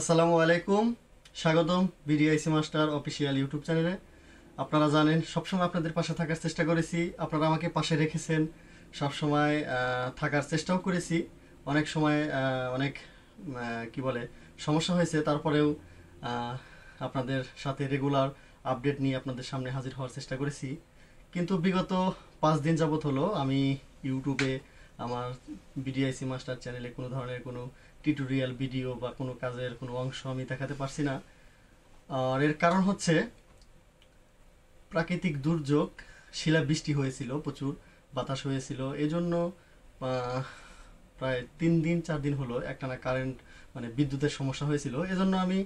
আসসালামু আলাইকুম স্বাগতম বিডিআইসি মাস্টার অফিসিয়াল ইউটিউব চ্যানেলে আপনারা জানেন সবসময় আপনাদের পাশে থাকার চেষ্টা করেছি আপনারা আমাকে পাশে রেখেছেন সবসময় থাকার চেষ্টাও করেছি অনেক সময় অনেক কি বলে সমস্যা হয়েছে তারপরেও আপনাদের সাথে রেগুলার আপডেট নিয়ে আপনাদের সামনে হাজির হওয়ার চেষ্টা করেছি কিন্তু বিগত পাঁচ দিন যাবত হলো আমি ইউটিউবে আমার বিডিআইসি মাস্টার চ্যানেলে কোনো ধরনের কোনো টিউটোরিয়াল ভিডিও বা কোনো কাজের কোনো অংশ আমি দেখাতে পারছি না আর এর কারণ হচ্ছে প্রাকৃতিক দুর্যোগ শিলা বৃষ্টি হয়েছিল প্রচুর বাতাস হয়েছিল এজন্য প্রায় তিন দিন চার দিন হলো একটানা কারেন্ট মানে বিদ্যুতের সমস্যা হয়েছিল এজন্য আমি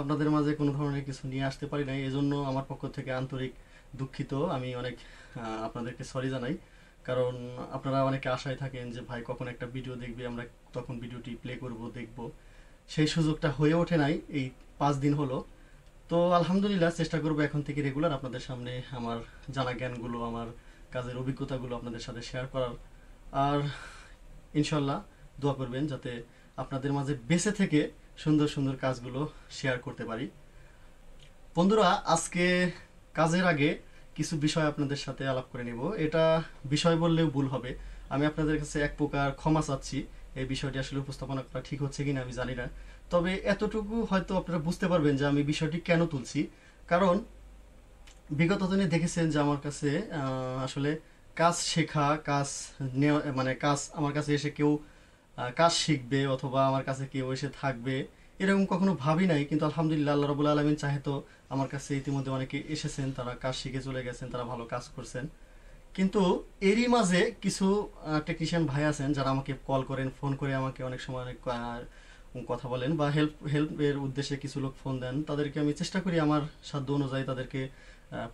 আপনাদের মাঝে কোনো ধরনের কিছু নিয়ে আসতে পারি নাই এজন্য আমার পক্ষ থেকে আন্তরিক দুঃখিত আমি অনেক আপনাদেরকে সরি জানাই কারণ আপনারা অনেকে আশায় থাকেন যে ভাই কখন একটা ভিডিও দেখবে আমরা তখন ভিডিওটি প্লে করব দেখব সেই সুযোগটা হয়ে ওঠে নাই এই পাঁচ দিন হলো তো আলহামদুলিল্লাহ চেষ্টা করব এখন থেকে রেগুলার আপনাদের সামনে আমার জানা জ্ঞানগুলো আমার কাজের অভিজ্ঞতাগুলো আপনাদের সাথে শেয়ার করার আর ইনশাল্লাহ দোয়া করবেন যাতে আপনাদের মাঝে বেঁচে থেকে সুন্দর সুন্দর কাজগুলো শেয়ার করতে পারি বন্ধুরা আজকে কাজের আগে কিছু বিষয় আপনাদের সাথে আলাপ করে নিব এটা বিষয় বললেও ভুল হবে আমি আপনাদের কাছে এক প্রকার ক্ষমা চাচ্ছি এই বিষয়টি আসলে উপস্থাপনা করা ঠিক হচ্ছে কিনা আমি জানি না তবে এতটুকু হয়তো আপনারা বুঝতে পারবেন যে আমি বিষয়টি কেন তুলছি কারণ বিগত দিনে দেখেছেন যে আমার কাছে আসলে কাজ শেখা কাজ নেওয়া মানে কাজ আমার কাছে এসে কেউ কাজ শিখবে অথবা আমার কাছে কেউ এসে থাকবে এরকম কখনো ভাবি নাই কিন্তু আলহামদুলিল্লাহ আল্লাহ রবুল্লা আলমিন চাহে তো আমার কাছে ইতিমধ্যে অনেকে এসেছেন তারা কাজ শিখে চলে গেছেন তারা ভালো কাজ করছেন কিন্তু এরই মাঝে কিছু টেকনিশিয়ান ভাই আছেন যারা আমাকে কল করেন ফোন করে আমাকে অনেক সময় অনেক কথা বলেন বা হেল্প হেল্পের উদ্দেশ্যে কিছু লোক ফোন দেন তাদেরকে আমি চেষ্টা করি আমার সাধ্য অনুযায়ী তাদেরকে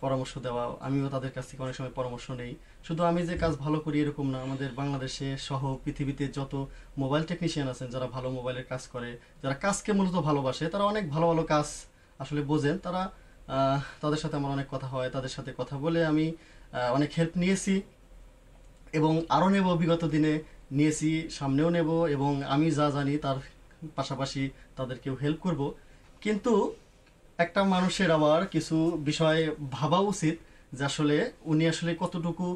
পরামর্শ দেওয়া আমিও তাদের কাছ থেকে অনেক সময় পরামর্শ নেই শুধু আমি যে কাজ ভালো করি এরকম না আমাদের বাংলাদেশে সহ পৃথিবীতে যত মোবাইল টেকনিশিয়ান আছেন যারা ভালো মোবাইলের কাজ করে যারা কাজকে মূলত ভালোবাসে তারা অনেক ভালো ভালো কাজ আসলে বোঝেন তারা তাদের সাথে আমার অনেক কথা হয় তাদের সাথে কথা বলে আমি অনেক হেল্প নিয়েছি এবং আরও নেব বিগত দিনে নিয়েছি সামনেও নেব এবং আমি যা জানি তার পাশাপাশি তাদেরকেও হেল্প করব কিন্তু একটা মানুষের আবার কিছু বিষয়ে ভাবা উচিত যে আসলে উনি আসলে কতটুকু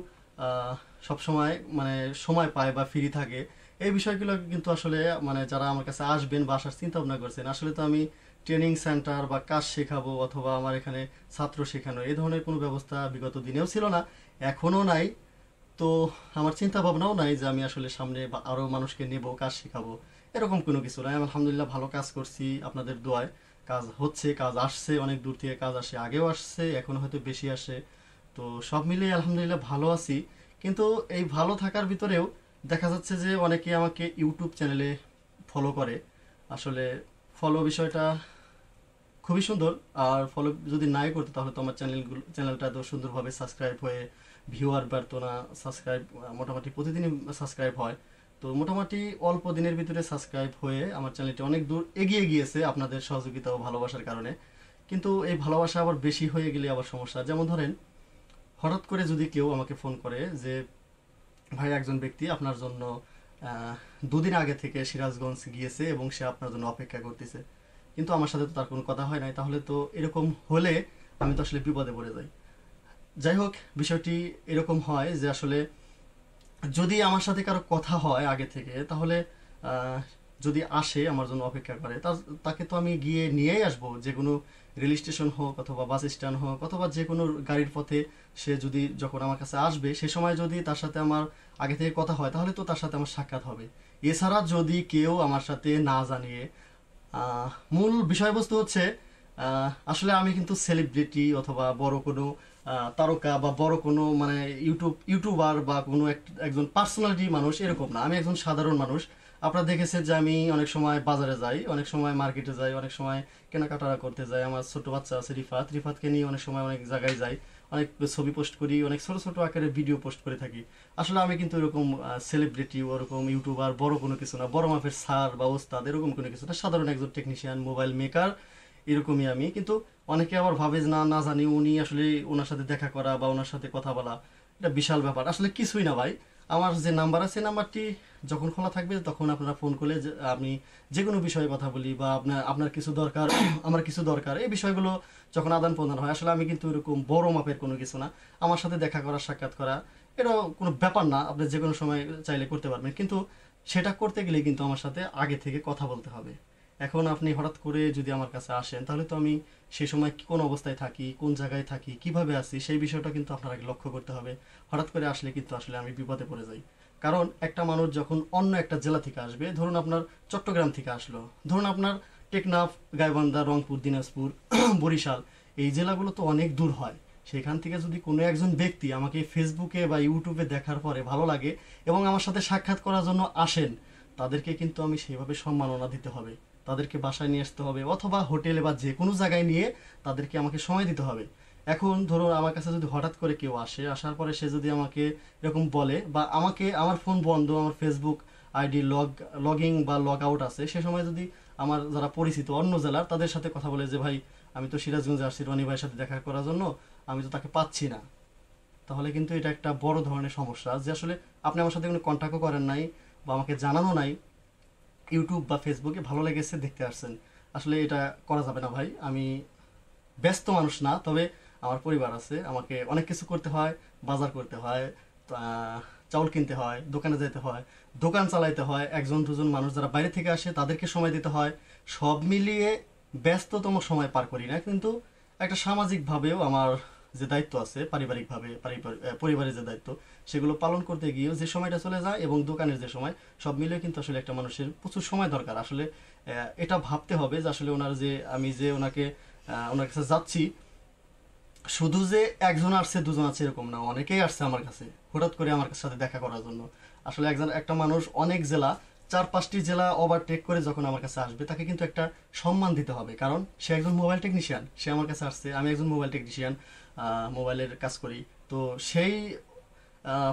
সবসময় মানে সময় পায় বা ফ্রি থাকে এই বিষয়গুলো কিন্তু আসলে মানে যারা আমার কাছে আসবেন বা আসার চিন্তা ভাবনা করছেন আসলে তো আমি ট্রেনিং সেন্টার বা কাজ শেখাবো অথবা আমার এখানে ছাত্র শেখানো এই ধরনের কোনো ব্যবস্থা বিগত দিনেও ছিল না এখনও নাই তো আমার চিন্তা ভাবনাও নাই যে আমি আসলে সামনে বা আরও মানুষকে নেব কাজ শেখাবো এরকম কোনো কিছু নয় আলহামদুলিল্লাহ ভালো কাজ করছি আপনাদের দোয়ায় কাজ হচ্ছে কাজ আসছে অনেক দূর থেকে কাজ আসে আগেও আসছে এখন হয়তো বেশি আসে তো সব মিলিয়ে আলহামদুলিল্লাহ ভালো আছি কিন্তু এই ভালো থাকার ভিতরেও দেখা যাচ্ছে যে অনেকে আমাকে ইউটিউব চ্যানেলে ফলো করে আসলে ফলো বিষয়টা খুবই সুন্দর আর ফলো যদি নাই করতো তাহলে তো আমার চ্যানেলগুলো চ্যানেলটা তো সুন্দরভাবে সাবস্ক্রাইব হয়ে ভিউ আর বাড়তো না সাবস্ক্রাইব মোটামুটি প্রতিদিনই সাবস্ক্রাইব হয় তো মোটামুটি অল্প দিনের ভিতরে সাবস্ক্রাইব হয়ে আমার চ্যানেলটি অনেক দূর এগিয়ে গিয়েছে আপনাদের সহযোগিতা ও ভালোবাসার কারণে কিন্তু এই ভালোবাসা আবার বেশি হয়ে গেলে আবার সমস্যা যেমন ধরেন হঠাৎ করে যদি কেউ আমাকে ফোন করে যে ভাই একজন ব্যক্তি আপনার জন্য দুদিন আগে থেকে সিরাজগঞ্জ গিয়েছে এবং সে আপনার জন্য অপেক্ষা করতেছে কিন্তু আমার সাথে তো তার কোনো কথা হয় নাই তাহলে তো এরকম হলে আমি তো আসলে বিপদে পড়ে যাই যাই হোক বিষয়টি এরকম হয় যে আসলে যদি আমার সাথে কারো কথা হয় আগে থেকে তাহলে যদি আসে আমার জন্য অপেক্ষা করে তাকে তো আমি গিয়ে নিয়েই আসব যে কোনো রেল স্টেশন হোক অথবা বাস স্ট্যান্ড হোক অথবা যে কোনো গাড়ির পথে সে যদি যখন আমার কাছে আসবে সে সময় যদি তার সাথে আমার আগে থেকে কথা হয় তাহলে তো তার সাথে আমার সাক্ষাৎ হবে এছাড়া যদি কেউ আমার সাথে না জানিয়ে মূল বিষয়বস্তু হচ্ছে আসলে আমি কিন্তু সেলিব্রিটি অথবা বড় কোনো তারকা বা বড় কোনো মানে ইউটিউব ইউটিউবার বা কোনো একজন পার্সোনালিটি মানুষ এরকম না আমি একজন সাধারণ মানুষ আপনারা দেখেছেন যে আমি অনেক সময় বাজারে যাই অনেক সময় মার্কেটে যাই অনেক সময় কেনাকাটা করতে যাই আমার ছোট বাচ্চা আছে রিফাত রিফাতকে নিয়ে অনেক সময় অনেক জায়গায় যাই অনেক ছবি পোস্ট করি অনেক ছোট ছোট আকারে ভিডিও পোস্ট করে থাকি আসলে আমি কিন্তু এরকম সেলিব্রিটি ওরকম ইউটিউবার বড় কোনো কিছু না বড় মাপের সার বা ওস্তাদ এরকম কোনো কিছু না সাধারণ একজন টেকনিশিয়ান মোবাইল মেকার এরকমই আমি কিন্তু অনেকে আবার ভাবে না না জানি উনি আসলে ওনার সাথে দেখা করা বা ওনার সাথে কথা বলা এটা বিশাল ব্যাপার আসলে কিছুই না ভাই আমার যে নাম্বার আছে নাম্বারটি যখন খোলা থাকবে তখন আপনারা ফোন করলে আমি যে কোনো বিষয়ে কথা বলি বা আপনার আপনার কিছু দরকার আমার কিছু দরকার এই বিষয়গুলো যখন আদান প্রদান হয় আসলে আমি কিন্তু এরকম বড় মাপের কোনো কিছু না আমার সাথে দেখা করা সাক্ষাৎ করা এটা কোনো ব্যাপার না আপনি যে কোনো সময় চাইলে করতে পারবেন কিন্তু সেটা করতে গেলে কিন্তু আমার সাথে আগে থেকে কথা বলতে হবে এখন আপনি হঠাৎ করে যদি আমার কাছে আসেন তাহলে তো আমি সেই সময় কোন অবস্থায় থাকি কোন জায়গায় থাকি কিভাবে আসি সেই বিষয়টা কিন্তু আপনার আগে লক্ষ্য করতে হবে হঠাৎ করে আসলে কিন্তু আসলে আমি বিপদে পড়ে যাই কারণ একটা মানুষ যখন অন্য একটা জেলা থেকে আসবে ধরুন আপনার চট্টগ্রাম থেকে আসলো ধরুন আপনার টেকনাফ গাইবান্ধা রংপুর দিনাজপুর বরিশাল এই জেলাগুলো তো অনেক দূর হয় সেখান থেকে যদি কোনো একজন ব্যক্তি আমাকে ফেসবুকে বা ইউটিউবে দেখার পরে ভালো লাগে এবং আমার সাথে সাক্ষাৎ করার জন্য আসেন তাদেরকে কিন্তু আমি সেইভাবে সম্মাননা দিতে হবে তাদেরকে বাসায় নিয়ে আসতে হবে অথবা হোটেলে বা যে কোনো জায়গায় নিয়ে তাদেরকে আমাকে সময় দিতে হবে এখন ধরো আমার কাছে যদি হঠাৎ করে কেউ আসে আসার পরে সে যদি আমাকে এরকম বলে বা আমাকে আমার ফোন বন্ধ আমার ফেসবুক আইডি লগ লগিং বা লগ আউট আছে সে সময় যদি আমার যারা পরিচিত অন্য জেলার তাদের সাথে কথা বলে যে ভাই আমি তো সিরাজগঞ্জে আসছি রনি ভাইয়ের সাথে দেখা করার জন্য আমি তো তাকে পাচ্ছি না তাহলে কিন্তু এটা একটা বড় ধরনের সমস্যা যে আসলে আপনি আমার সাথে কোনো কন্ট্যাক্টও করেন নাই বা আমাকে জানানো নাই ইউটিউব বা ফেসবুকে ভালো লেগেছে দেখতে আসছেন আসলে এটা করা যাবে না ভাই আমি ব্যস্ত মানুষ না তবে আমার পরিবার আছে আমাকে অনেক কিছু করতে হয় বাজার করতে হয় চাউল কিনতে হয় দোকানে যেতে হয় দোকান চালাইতে হয় একজন দুজন মানুষ যারা বাইরে থেকে আসে তাদেরকে সময় দিতে হয় সব মিলিয়ে ব্যস্ততম সময় পার করি না কিন্তু একটা সামাজিকভাবেও আমার যে দায়িত্ব আছে পারিবারিকভাবে পরিবারের যে দায়িত্ব সেগুলো পালন করতে গিয়েও যে সময়টা চলে যায় এবং দোকানের যে সময় সব মিলে কিন্তু আসলে একটা মানুষের প্রচুর সময় দরকার আসলে এটা ভাবতে হবে যে আসলে ওনার যে আমি যে ওনাকে ওনার কাছে যাচ্ছি শুধু যে একজন আসছে দুজন আছে এরকম না অনেকেই আসছে আমার কাছে হঠাৎ করে আমার সাথে দেখা করার জন্য আসলে একজন একটা মানুষ অনেক জেলা চার পাঁচটি জেলা ওভারটেক করে যখন আমার কাছে আসবে তাকে কিন্তু একটা সম্মান দিতে হবে কারণ সে একজন মোবাইল টেকনিশিয়ান সে আমার কাছে আসছে আমি একজন মোবাইল টেকনিশিয়ান মোবাইলের কাজ করি তো সেই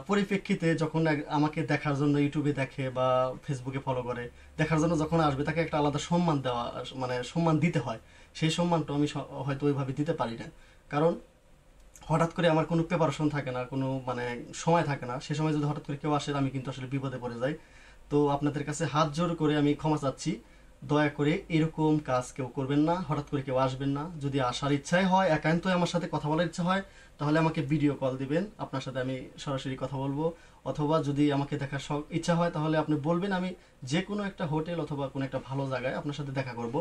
পরিপ্রেক্ষিতে যখন আমাকে দেখার জন্য ইউটিউবে দেখে বা ফেসবুকে ফলো করে দেখার জন্য যখন আসবে তাকে একটা আলাদা সম্মান দেওয়া মানে সম্মান দিতে হয় সেই সম্মানটা আমি হয়তো ওইভাবে দিতে পারি না কারণ হঠাৎ করে আমার কোনো প্রিপারেশন থাকে না কোনো মানে সময় থাকে না সে সময় যদি হঠাৎ করে কেউ আসে আমি কিন্তু আসলে বিপদে পড়ে যাই তো আপনাদের কাছে হাত জোর করে আমি ক্ষমা চাচ্ছি দয়া করে এরকম কাজ কেউ করবেন না হঠাৎ করে কেউ আসবেন না যদি আসার ইচ্ছাই হয় একান্তই আমার সাথে কথা বলার ইচ্ছা হয় তাহলে আমাকে ভিডিও কল দিবেন আপনার সাথে আমি সরাসরি কথা বলবো অথবা যদি আমাকে দেখার ইচ্ছা হয় তাহলে আপনি বলবেন আমি যে কোনো একটা হোটেল অথবা কোনো একটা ভালো জায়গায় আপনার সাথে দেখা করব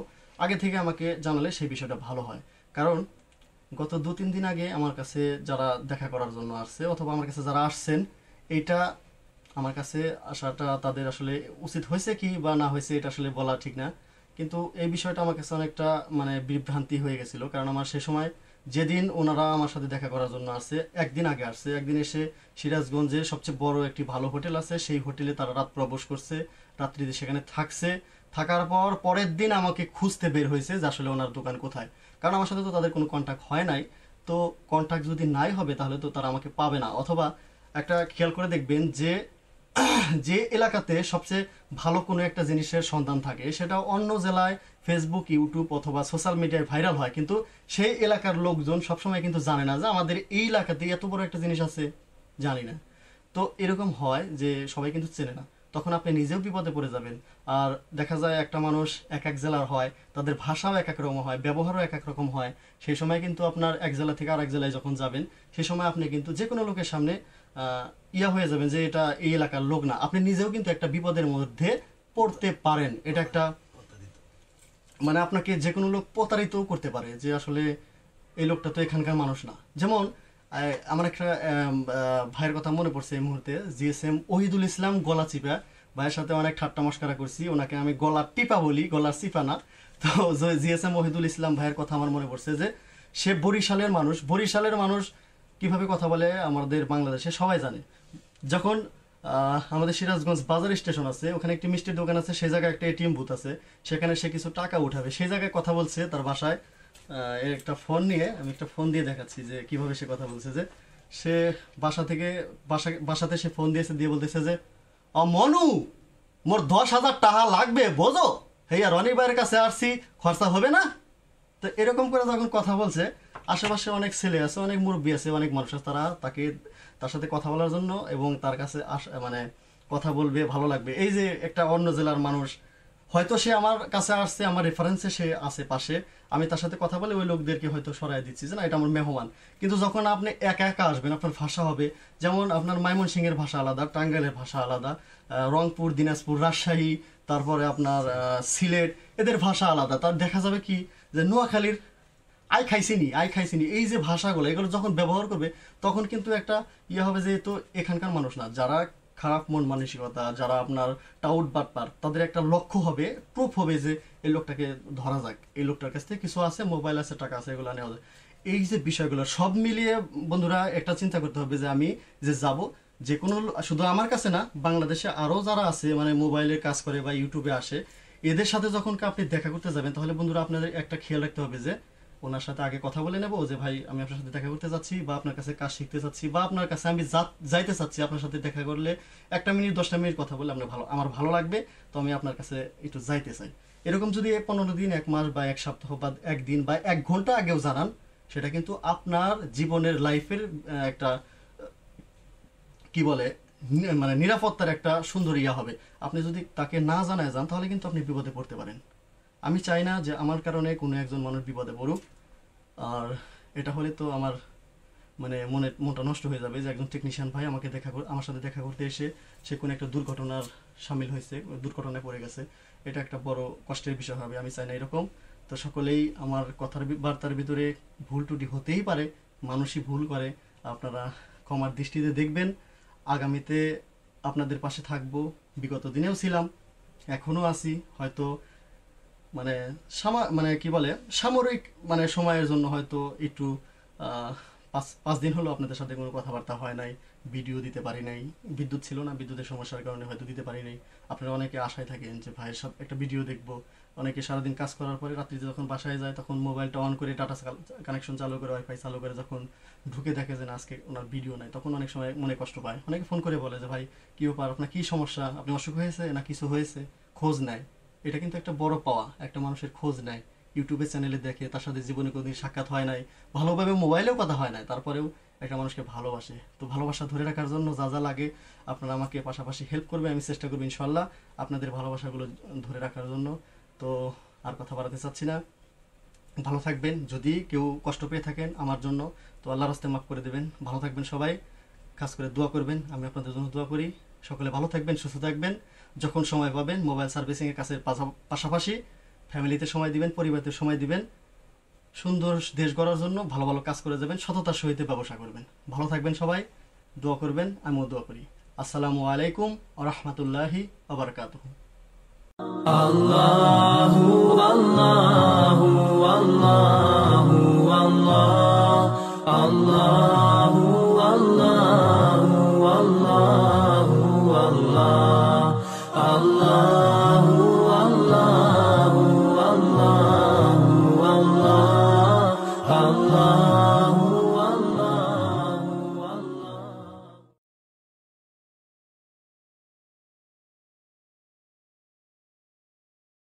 আগে থেকে আমাকে জানালে সেই বিষয়টা ভালো হয় কারণ গত দু তিন দিন আগে আমার কাছে যারা দেখা করার জন্য আসছে অথবা আমার কাছে যারা আসছেন এটা আমার কাছে আসাটা তাদের আসলে উচিত হয়েছে কি বা না হয়েছে এটা আসলে বলা ঠিক না কিন্তু এই বিষয়টা আমার কাছে অনেকটা মানে বিভ্রান্তি হয়ে গেছিল কারণ আমার সে সময় যেদিন ওনারা আমার সাথে দেখা করার জন্য আসছে একদিন আগে আসছে একদিন এসে সিরাজগঞ্জে সবচেয়ে বড় একটি ভালো হোটেল আছে সেই হোটেলে তারা রাত প্রবেশ করছে রাত্রিতে সেখানে থাকছে থাকার পর পরের দিন আমাকে খুঁজতে বের হয়েছে যে আসলে ওনার দোকান কোথায় কারণ আমার সাথে তো তাদের কোনো কন্ট্যাক্ট হয় নাই তো কন্ট্যাক্ট যদি নাই হবে তাহলে তো তারা আমাকে পাবে না অথবা একটা খেয়াল করে দেখবেন যে যে এলাকাতে সবচেয়ে ভালো কোনো একটা জিনিসের সন্ধান থাকে সেটা অন্য জেলায় ফেসবুক ইউটিউব অথবা সোশ্যাল মিডিয়ায় ভাইরাল হয় কিন্তু সেই এলাকার লোকজন সবসময় কিন্তু জানে না যে আমাদের এই এলাকাতে এত বড় একটা জিনিস আছে জানি না তো এরকম হয় যে সবাই কিন্তু চেনে না তখন আপনি নিজেও বিপদে পড়ে যাবেন আর দেখা যায় একটা মানুষ এক এক জেলার হয় তাদের ভাষাও এক এক রকম হয় ব্যবহারও এক এক রকম হয় সেই সময় কিন্তু আপনার এক জেলা থেকে এক জেলায় যখন যাবেন সেই সময় আপনি কিন্তু যে কোনো লোকের সামনে ইয়া হয়ে যাবেন যে এটা এই এলাকার লোক না আপনি নিজেও কিন্তু একটা বিপদের মধ্যে পড়তে পারেন এটা একটা মানে আপনাকে যে কোনো লোক প্রতারিতও করতে পারে যে আসলে এই লোকটা তো এখানকার মানুষ না যেমন আমার একটা ভাইয়ের কথা মনে পড়ছে এই মুহূর্তে জিএসএম ওহিদুল ইসলাম গলা চিপা ভাইয়ের সাথে অনেক ঠাট্টা মস্কারা করছি ওনাকে আমি গলার টিপা বলি গলার চিপা না তো জিএসএম ওহিদুল ইসলাম ভাইয়ের কথা আমার মনে পড়ছে যে সে বরিশালের মানুষ বরিশালের মানুষ কিভাবে কথা বলে আমাদের বাংলাদেশে সবাই জানে যখন আমাদের সিরাজগঞ্জ বাজার স্টেশন আছে ওখানে একটি মিষ্টির দোকান আছে সেই জায়গায় একটা এটিএম বুথ আছে সেখানে সে কিছু টাকা উঠাবে সেই জায়গায় কথা বলছে তার বাসায় একটা ফোন নিয়ে আমি একটা ফোন দিয়ে দেখাচ্ছি যে কিভাবে সে কথা বলছে যে সে বাসা থেকে বাসা বাসাতে সে ফোন দিয়েছে দিয়ে বলতেছে যে অ মনু মোর দশ হাজার টাকা লাগবে বোঝো হেয়া রনি বাইরের কাছে আসছি খরচা হবে না তো এরকম করে যখন কথা বলছে আশেপাশে অনেক ছেলে আছে অনেক মুরব্বী আছে অনেক মানুষ আছে তারা তাকে তার সাথে কথা বলার জন্য এবং তার কাছে আস মানে কথা বলবে ভালো লাগবে এই যে একটা অন্য জেলার মানুষ হয়তো সে আমার কাছে আসছে আমার রেফারেন্সে সে আছে পাশে আমি তার সাথে কথা বলে ওই লোকদেরকে হয়তো সরাই দিচ্ছি যে না এটা আমার মেহমান কিন্তু যখন আপনি একা একা আসবেন আপনার ভাষা হবে যেমন আপনার এর ভাষা আলাদা টাঙ্গাইলের ভাষা আলাদা রংপুর দিনাজপুর রাজশাহী তারপরে আপনার সিলেট এদের ভাষা আলাদা তার দেখা যাবে কি যে নোয়াখালীর আই খাইছিনি আই খাইছিনি এই যে ভাষাগুলো এগুলো যখন ব্যবহার করবে তখন কিন্তু একটা ইয়ে হবে যে তো এখানকার মানুষ না যারা খারাপ মন মানসিকতা যারা আপনার টাউট বাটপার তাদের একটা লক্ষ্য হবে প্রুফ হবে যে এই লোকটাকে ধরা যাক এই লোকটার কাছ থেকে কিছু আছে মোবাইল আছে টাকা আছে এগুলো নেওয়া যায় এই যে বিষয়গুলো সব মিলিয়ে বন্ধুরা একটা চিন্তা করতে হবে যে আমি যে যাব যে কোনো শুধু আমার কাছে না বাংলাদেশে আরও যারা আছে মানে মোবাইলের কাজ করে বা ইউটিউবে আসে এদের সাথে যখন আপনি দেখা করতে যাবেন তাহলে বন্ধুরা আপনাদের একটা খেয়াল রাখতে হবে যে ওনার সাথে আগে কথা বলে নেবো যে ভাই আমি আপনার সাথে দেখা করতে চাচ্ছি বা আপনার কাছে কাজ শিখতে চাচ্ছি বা আপনার কাছে আমি যাইতে চাচ্ছি আপনার সাথে দেখা করলে একটা মিনিট দশটা মিনিট কথা বলে আপনার ভালো আমার ভালো লাগবে তো আমি আপনার কাছে একটু যাইতে চাই এরকম যদি পনেরো দিন এক মাস বা এক সপ্তাহ বা একদিন বা এক ঘন্টা আগেও জানান সেটা কিন্তু আপনার জীবনের লাইফের একটা কি বলে মানে নিরাপত্তার একটা সুন্দর ইয়া হবে আপনি যদি তাকে না জানায় যান তাহলে কিন্তু আপনি বিপদে পড়তে পারেন আমি চাই না যে আমার কারণে কোনো একজন মানুষ বিপদে পড়ুক আর এটা হলে তো আমার মানে মনে মনটা নষ্ট হয়ে যাবে যে একজন টেকনিশিয়ান ভাই আমাকে দেখা আমার সাথে দেখা করতে এসে সে কোনো একটা দুর্ঘটনার সামিল হয়েছে দুর্ঘটনায় পড়ে গেছে এটা একটা বড় কষ্টের বিষয় হবে আমি চাই না এরকম তো সকলেই আমার কথার বার্তার ভিতরে ভুল টুটি হতেই পারে মানুষই ভুল করে আপনারা ক্ষমার দৃষ্টিতে দেখবেন আগামীতে আপনাদের পাশে থাকবো বিগত দিনেও ছিলাম এখনও আছি হয়তো মানে মানে কি বলে সামরিক মানে সময়ের জন্য হয়তো একটু পাঁচ পাঁচ দিন হলো আপনাদের সাথে কোনো কথাবার্তা হয় নাই ভিডিও দিতে পারি নাই বিদ্যুৎ ছিল না বিদ্যুতের সমস্যার কারণে হয়তো দিতে পারি নাই আপনারা অনেকে আশায় থাকেন যে ভাইয়ের সব একটা ভিডিও দেখব অনেকে সারাদিন কাজ করার পরে রাত্রিতে যখন বাসায় যায় তখন মোবাইলটা অন করে ডাটা কানেকশন চালু করে ওয়াইফাই চালু করে যখন ঢুকে দেখে যে আজকে ওনার ভিডিও নাই তখন অনেক সময় মনে কষ্ট পায় অনেকে ফোন করে বলে যে ভাই কী ব্যাপার আপনার কী সমস্যা আপনি অসুখ হয়েছে না কিছু হয়েছে খোঁজ নেয় এটা কিন্তু একটা বড় পাওয়া একটা মানুষের খোঁজ নেয় ইউটিউবে চ্যানেলে দেখে তার সাথে জীবনে কোনোদিন সাক্ষাৎ হয় নাই ভালোভাবে মোবাইলেও কথা হয় নাই তারপরেও একটা মানুষকে ভালোবাসে তো ভালোবাসা ধরে রাখার জন্য যা যা লাগে আপনারা আমাকে পাশাপাশি হেল্প করবে আমি চেষ্টা করবো ইনশাল্লাহ আপনাদের ভালোবাসাগুলো ধরে রাখার জন্য তো আর কথা বাড়াতে চাচ্ছি না ভালো থাকবেন যদি কেউ কষ্ট পেয়ে থাকেন আমার জন্য তো আল্লাহ রাস্তায় মাফ করে দেবেন ভালো থাকবেন সবাই কাজ করে দোয়া করবেন আমি আপনাদের জন্য দোয়া করি সকলে ভালো থাকবেন সুস্থ থাকবেন যখন সময় পাবেন মোবাইল সার্ভিসিংয়ের কাছে পাশাপাশি ফ্যামিলিতে সময় দিবেন পরিবারতে সময় দিবেন সুন্দর দেশ গড়ার জন্য ভালো ভালো কাজ করে যাবেন সততার সহিত ব্যবসা করবেন ভালো থাকবেন সবাই দোয়া করবেন আমিও দোয়া করি আসসালামু আলাইকুম রহমতুল্লাহি আবরকাত আল্লাহু আল্লাহু আল্লাহু আল্লাহ